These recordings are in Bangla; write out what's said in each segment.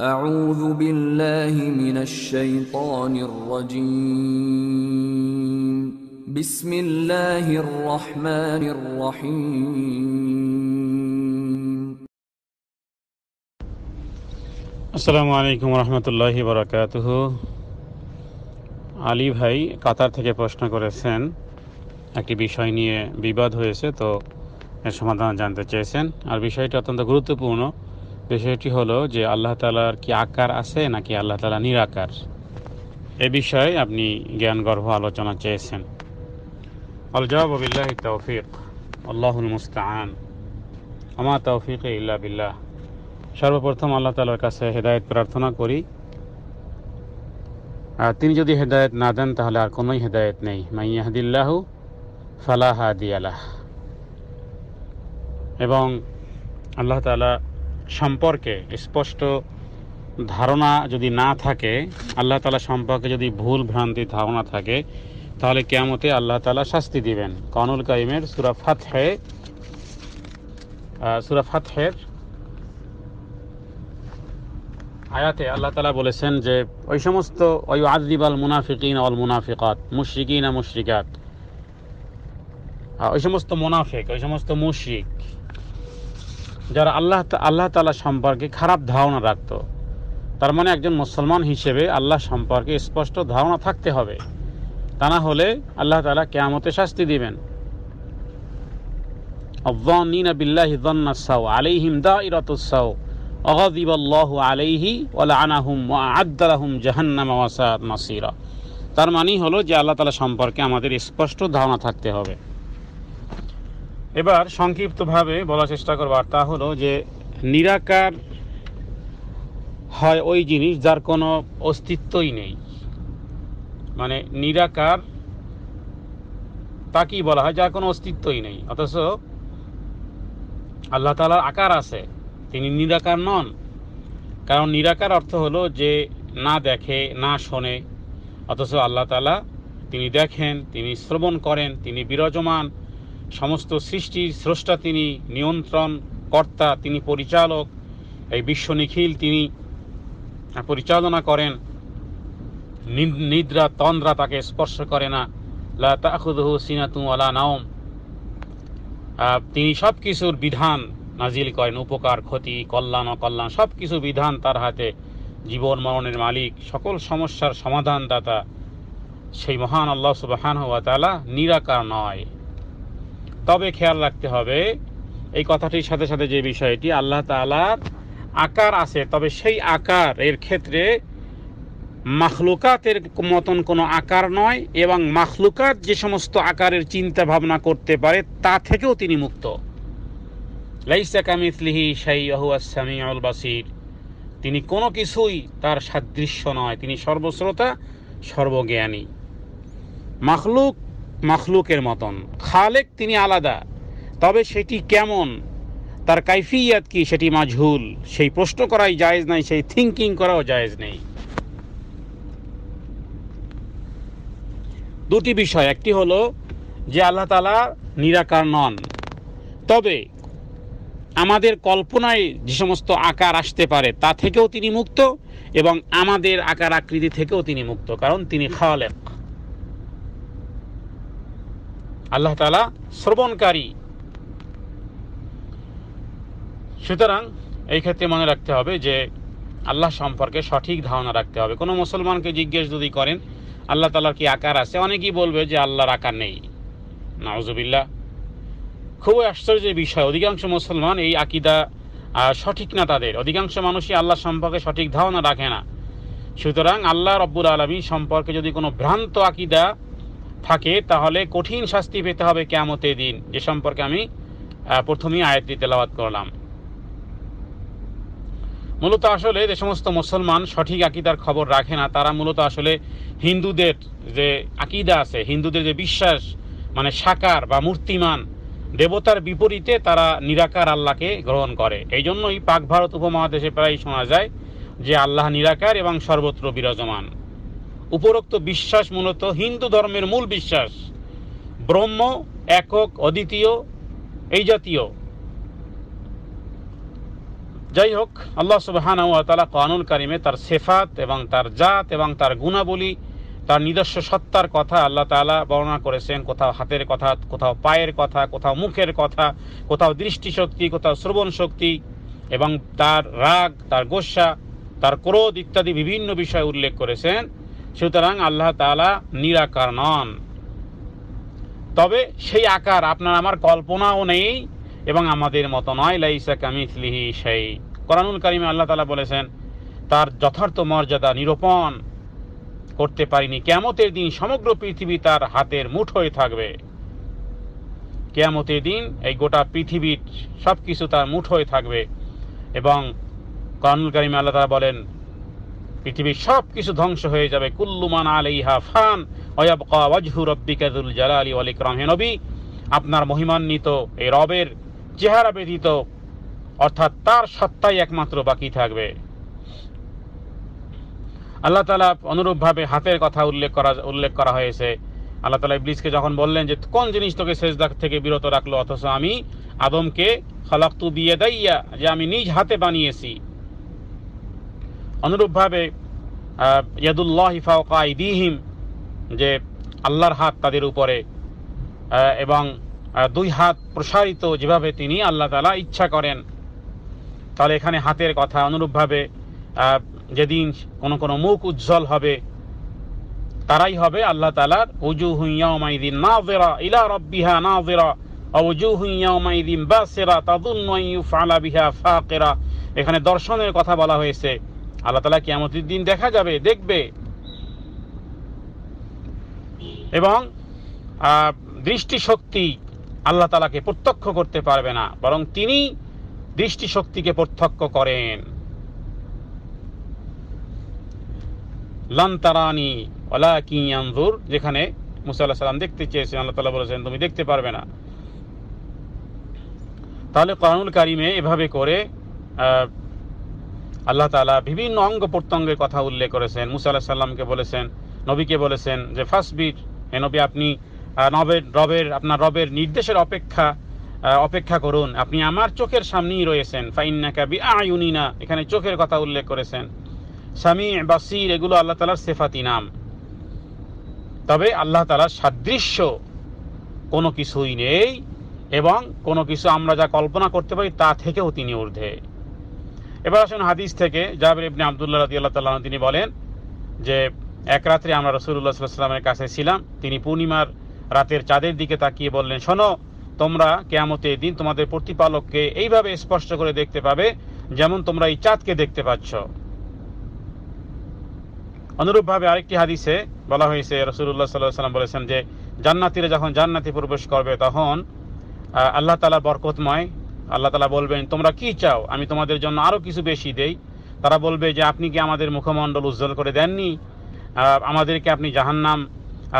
أعوذ بالله من الشيطان الرجيم بسم الله الرحمن الرحيم السلام عليكم ورحمة الله وبركاته আলী ভাই কাতার থেকে প্রশ্ন করেছেন একটি বিষয় নিয়ে বিবাদ হয়েছে তো এর সমাধান জানতে চেয়েছেন আর বিষয়টি অত্যন্ত গুরুত্বপূর্ণ বিষয়টি হলো যে আল্লাহ তালার কি আকার আছে নাকি আল্লাহ তালা নিরাকার এ বিষয়ে আপনি জ্ঞানগর্ভ আলোচনা চেয়েছেন আল তৌফিক আল্লাহুল মুস্তান আমা তৌফিক ইল্লা বিল্লাহ সর্বপ্রথম আল্লাহ তালার কাছে হেদায়ত প্রার্থনা করি আর তিনি যদি হেদায়ত না দেন তাহলে আর কোনোই হেদায়ত নেই মাইয়াহদিল্লাহু ফালাহাদি আলাহ এবং আল্লাহ তালা সম্পর্কে স্পষ্ট ধারণা যদি না থাকে আল্লাহ তালা সম্পর্কে যদি ভুল ভ্রান্তি ধারণা থাকে তাহলে কেমতে আল্লাহ তালা শাস্তি দিবেন কনুল কাইমের সুরাফাত হে সুরাফাত হের আয়াতে আল্লাহ তালা বলেছেন যে ওই সমস্ত ওই আদিবাল মুনাফিকিন অল মুনাফিকাত মুশরিকিন মুশরিকাত ওই সমস্ত মুনাফিক ওই সমস্ত মুশ্রিক যারা আল্লাহ আল্লাহ তালা সম্পর্কে খারাপ ধারণা রাখত তার মানে একজন মুসলমান হিসেবে আল্লাহ সম্পর্কে স্পষ্ট ধারণা থাকতে হবে তা না হলে আল্লাহ তালা কেয়ামতে শাস্তি দিবেন তার মানেই হলো যে আল্লাহ তালা সম্পর্কে আমাদের স্পষ্ট ধারণা থাকতে হবে এবার সংক্ষিপ্তভাবে বলার চেষ্টা করবো আর তা হলো যে নিরাকার হয় ওই জিনিস যার কোনো অস্তিত্বই নেই মানে নিরাকার তাকেই বলা হয় যার কোনো অস্তিত্বই নেই অথচ আল্লাহ তালার আকার আছে তিনি নিরাকার নন কারণ নিরাকার অর্থ হলো যে না দেখে না শোনে অথচ আল্লাহ তালা তিনি দেখেন তিনি শ্রবণ করেন তিনি বিরাজমান সমস্ত সৃষ্টির স্রষ্টা তিনি নিয়ন্ত্রণ কর্তা তিনি পরিচালক এই বিশ্ব নিখিল তিনি পরিচালনা করেন নিদ্রা তন্দ্রা তাকে স্পর্শ করে না তাহুদহু নাওম তিনি সব কিছুর বিধান নাজিল করেন উপকার ক্ষতি কল্যাণ অকল্যাণ সব কিছু বিধান তার হাতে জীবন মরণের মালিক সকল সমস্যার সমাধানদাতা সেই মহান আল্লাহ সুবাহান তালা নিরাকার নয় তবে খেয়াল রাখতে হবে এই কথাটির সাথে সাথে যে বিষয়টি আল্লাহ তালার আকার আছে তবে সেই আকার এর ক্ষেত্রে মাখলুকাতের মতন কোনো আকার নয় এবং মাখলুকাত যে সমস্ত আকারের চিন্তা ভাবনা করতে পারে তা থেকেও তিনি মুক্ত বাসির তিনি কোনো কিছুই তার সাদৃশ্য নয় তিনি সর্বশ্রোতা সর্বজ্ঞানী মাখলুক মখলুকের মতন খালেক তিনি আলাদা তবে সেটি কেমন তার কাইফিয়াত কি সেটি মাঝুল সেই প্রশ্ন করাই জায়েজ নাই সেই থিঙ্কিং করাও জায়েজ নেই দুটি বিষয় একটি হলো যে আল্লাহ তালা নিরাকার নন তবে আমাদের কল্পনায় যে সমস্ত আকার আসতে পারে তা থেকেও তিনি মুক্ত এবং আমাদের আকার আকৃতি থেকেও তিনি মুক্ত কারণ তিনি খাওয়ালেন আল্লাহ তালা শ্রবণকারী সুতরাং এই ক্ষেত্রে মনে রাখতে হবে যে আল্লাহ সম্পর্কে সঠিক ধারণা রাখতে হবে কোনো মুসলমানকে জিজ্ঞেস যদি করেন আল্লাহ তালার কি আকার আছে অনেকেই বলবে যে আল্লাহর আকার নেই নওয়াজবিল্লা খুবই আশ্চর্যের বিষয় অধিকাংশ মুসলমান এই আকিদা সঠিক না তাদের অধিকাংশ মানুষই আল্লাহ সম্পর্কে সঠিক ধারণা রাখে না সুতরাং আল্লাহ রব্বুল আলমী সম্পর্কে যদি কোনো ভ্রান্ত আকিদা থাকে তাহলে কঠিন শাস্তি পেতে হবে কেমতের দিন এ সম্পর্কে আমি প্রথমেই আয়াতটি তেলাবাদ করলাম মূলত আসলে যে সমস্ত মুসলমান সঠিক আকিদার খবর রাখে না তারা মূলত আসলে হিন্দুদের যে আকিদা আছে হিন্দুদের যে বিশ্বাস মানে সাকার বা মূর্তিমান দেবতার বিপরীতে তারা নিরাকার আল্লাহকে গ্রহণ করে এই জন্যই পাক ভারত উপমহাদেশে প্রায় শোনা যায় যে আল্লাহ নিরাকার এবং সর্বত্র বিরাজমান উপরোক্ত বিশ্বাস মূলত হিন্দু ধর্মের মূল বিশ্বাস ব্রহ্ম একক অদ্বিতীয় এই জাতীয় যাই হোক আল্লাহ সুবাহানা তালা কানুল কারিমে তার সেফাত এবং তার জাত এবং তার গুণাবলী তার নিজস্ব সত্তার কথা আল্লাহ তালা বর্ণনা করেছেন কোথাও হাতের কথা কোথাও পায়ের কথা কোথাও মুখের কথা কোথাও দৃষ্টিশক্তি কোথাও শ্রবণ শক্তি এবং তার রাগ তার গোসা তার ক্রোধ ইত্যাদি বিভিন্ন বিষয় উল্লেখ করেছেন সুতরাং আল্লাহ তালা নিরাকার নন তবে সেই আকার আপনার আমার কল্পনাও নেই এবং আমাদের মতো নয় লাইসা কামিথলিহি সেই করানুল কারিমে আল্লাহ তালা বলেছেন তার যথার্থ মর্যাদা নিরূপণ করতে পারিনি কেয়ামতের দিন সমগ্র পৃথিবী তার হাতের মুঠ হয়ে থাকবে কেয়ামতের দিন এই গোটা পৃথিবীর সব কিছু তার হয়ে থাকবে এবং কোরআনুল কারিমে আল্লাহ তালা বলেন পৃথিবীর সব কিছু ধ্বংস হয়ে যাবে কুল্লুমান আলাইহা ফান অয়াবকা আপনার মহিমান্বিত এই রবের চেহারা ব্যতীত অর্থাৎ তার সত্তাই একমাত্র বাকি থাকবে আল্লাহ তালা অনুরূপভাবে হাতের কথা উল্লেখ করা উল্লেখ করা হয়েছে আল্লাহ তালা ইবলিসকে যখন বললেন যে কোন জিনিস তোকে শেষ দাগ থেকে বিরত রাখলো অথচ আমি আদমকে খালাক্তু দিয়ে দাইয়া যে আমি নিজ হাতে বানিয়েছি অনুরূপভাবে ইয়াদুল্লাহ দিহিম যে আল্লাহর হাত তাদের উপরে এবং দুই হাত প্রসারিত যেভাবে তিনি আল্লাহ তালা ইচ্ছা করেন তাহলে এখানে হাতের কথা অনুরূপভাবে যেদিন কোনো কোনো মুখ উজ্জ্বল হবে তারাই হবে আল্লাহ তালার উজু হুইয়াউমাইদিন না জেরা ইলা রব্বিহা না জেরা অবজু হুইয়াউমাইদিন বা সেরা তাদুন ফালা বিহা ফা এখানে দর্শনের কথা বলা হয়েছে আল্লাহ তালা কিয়ামতির দিন দেখা যাবে দেখবে এবং দৃষ্টিশক্তি আল্লাহ তালাকে প্রত্যক্ষ করতে পারবে না বরং তিনি দৃষ্টিশক্তিকে প্রত্যক্ষ করেন লান্তারানি ওলা কিয়ানজুর যেখানে মুসা আল্লাহ সাল্লাম দেখতে চেয়েছেন আল্লাহ তালা বলেছেন তুমি দেখতে পারবে না তাহলে কোরআনুল কারিমে এভাবে করে আহ আল্লাহ তালা বিভিন্ন অঙ্গ প্রত্যঙ্গের কথা উল্লেখ করেছেন মুসা আল্লাহ সাল্লামকে বলেছেন নবীকে বলেছেন যে বিট হে নবী আপনি নবের রবের আপনার রবের নির্দেশের অপেক্ষা অপেক্ষা করুন আপনি আমার চোখের সামনেই রয়েছেন নাকাবি বি আয়ুনিনা এখানে চোখের কথা উল্লেখ করেছেন স্বামী বাসির এগুলো আল্লাহ তালার সেফাতি নাম তবে আল্লাহ তালার সাদৃশ্য কোনো কিছুই নেই এবং কোনো কিছু আমরা যা কল্পনা করতে পারি তা থেকেও তিনি ঊর্ধ্বে এবার আসুন হাদিস থেকে জাবির ইবনে আবদুল্লাহ রাজি আল্লাহ তাল্লাহ তিনি বলেন যে এক রাত্রে আমরা রসুল্লাহ সাল্লামের কাছে ছিলাম তিনি পূর্ণিমার রাতের চাঁদের দিকে তাকিয়ে বললেন শোনো তোমরা কেয়ামতের দিন তোমাদের প্রতিপালককে এইভাবে স্পষ্ট করে দেখতে পাবে যেমন তোমরা এই চাঁদকে দেখতে পাচ্ছ অনুরূপভাবে আরেকটি হাদিসে বলা হয়েছে রসুল্লাহ সাল্লাহ সাল্লাম বলেছেন যে জান্নাতিরা যখন জান্নাতি প্রবেশ করবে তখন আল্লাহ তালা বরকতময় আল্লাহ তালা বলবেন তোমরা কি চাও আমি তোমাদের জন্য আরও কিছু বেশি দেই তারা বলবে যে আপনি কি আমাদের মুখমণ্ডল উজ্জ্বল করে দেননি আমাদেরকে আপনি জাহান্নাম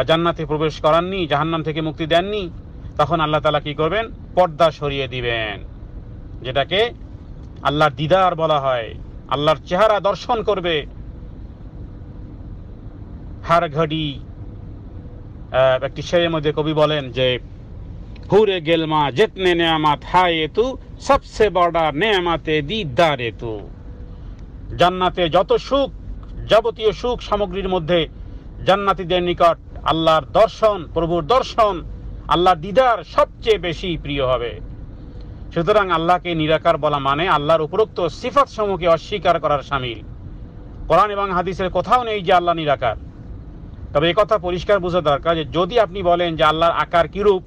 জান্নাতে প্রবেশ করাননি জাহান্নাম থেকে মুক্তি দেননি তখন আল্লাহ তালা কি করবেন পর্দা সরিয়ে দিবেন যেটাকে আল্লাহর দিদার বলা হয় আল্লাহর চেহারা দর্শন করবে হার ঘড়ি একটি সেরের মধ্যে কবি বলেন যে হুরে গেলমা জিতনে নেয়ামাত হায়ে তু সবসে বড়া নেয়ামাতে দিদারে তু জান্নাতে যত সুখ যাবতীয় সুখ সামগ্রীর মধ্যে জান্নাতিদের নিকট আল্লাহর দর্শন প্রভুর দর্শন আল্লাহ দিদার সবচেয়ে বেশি প্রিয় হবে সুতরাং আল্লাহকে নিরাকার বলা মানে আল্লাহর উপরোক্ত সিফাত সমূহকে অস্বীকার করার সামিল কোরআন এবং হাদিসের কোথাও নেই যে আল্লাহ নিরাকার তবে কথা পরিষ্কার বোঝা দরকার যে যদি আপনি বলেন যে আল্লাহর আকার কিরূপ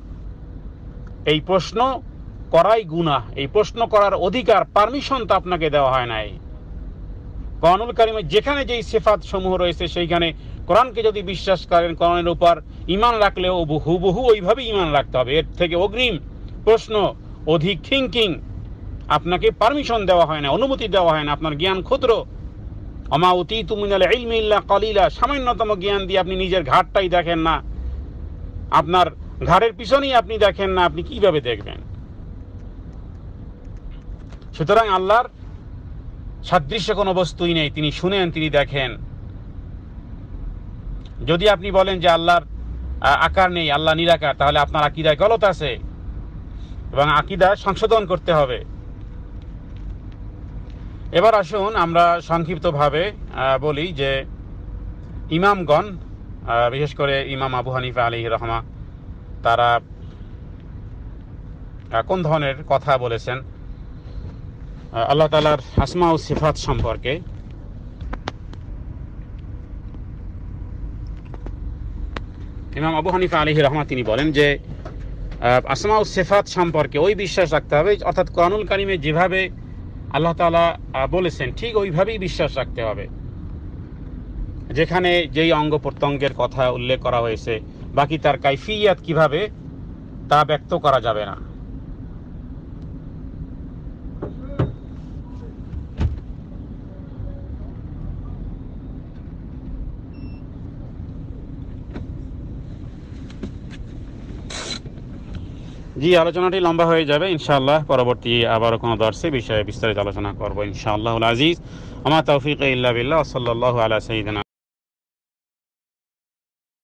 এই প্রশ্ন করাই গুণা এই প্রশ্ন করার অধিকার পারমিশন তো আপনাকে দেওয়া হয় নাই কনুল কারিমে যেখানে যেই সেফাত সমূহ রয়েছে সেইখানে কোরআনকে যদি বিশ্বাস করেন কোরআনের উপর ইমান রাখলেও হুবহু ওইভাবে ইমান রাখতে হবে এর থেকে অগ্রিম প্রশ্ন অধিক থিঙ্কিং আপনাকে পারমিশন দেওয়া হয় না অনুমতি দেওয়া হয় না আপনার জ্ঞান ক্ষুদ্র অমা অতি তুমিনাল ইলমিল্লা কলিলা সামান্যতম জ্ঞান দিয়ে আপনি নিজের ঘাটটাই দেখেন না আপনার ঘাড়ের পিছনেই আপনি দেখেন না আপনি কিভাবে দেখবেন সুতরাং আল্লাহর সাদৃশ্য কোনো বস্তুই নেই তিনি শুনেন তিনি দেখেন যদি আপনি বলেন যে আল্লাহর আকার নেই আল্লাহ নিরাকার তাহলে আপনার আকিদায় গলত আছে এবং আকিদা সংশোধন করতে হবে এবার আসুন আমরা সংক্ষিপ্তভাবে বলি যে ইমামগণ বিশেষ করে ইমাম আবু হানিফা আলী রহমা তারা কোন ধরনের কথা বলেছেন আল্লাহ তালার হাসমা ও সিফাত সম্পর্কে ইমাম আবু হানিফা আলহি রহমান তিনি বলেন যে আসমা ও সেফাত সম্পর্কে ওই বিশ্বাস রাখতে হবে অর্থাৎ কোরআনুল কারিমে যেভাবে আল্লাহ তালা বলেছেন ঠিক ওইভাবেই বিশ্বাস রাখতে হবে যেখানে যেই অঙ্গ প্রত্যঙ্গের কথা উল্লেখ করা হয়েছে বাকি তার কাইফিয়াত কিভাবে তা ব্যক্ত করা যাবে না জি আলোচনাটি লম্বা হয়ে যাবে ইনশাআল্লাহ পরবর্তী আবারও কোনো দর্শে বিষয়ে বিস্তারিত আলোচনা করবো ইনশাআল্লাহ আজিজ আমার তৌফিক ইল্লা বিল্লাহ সাল্লাহ আলা সঈদিনা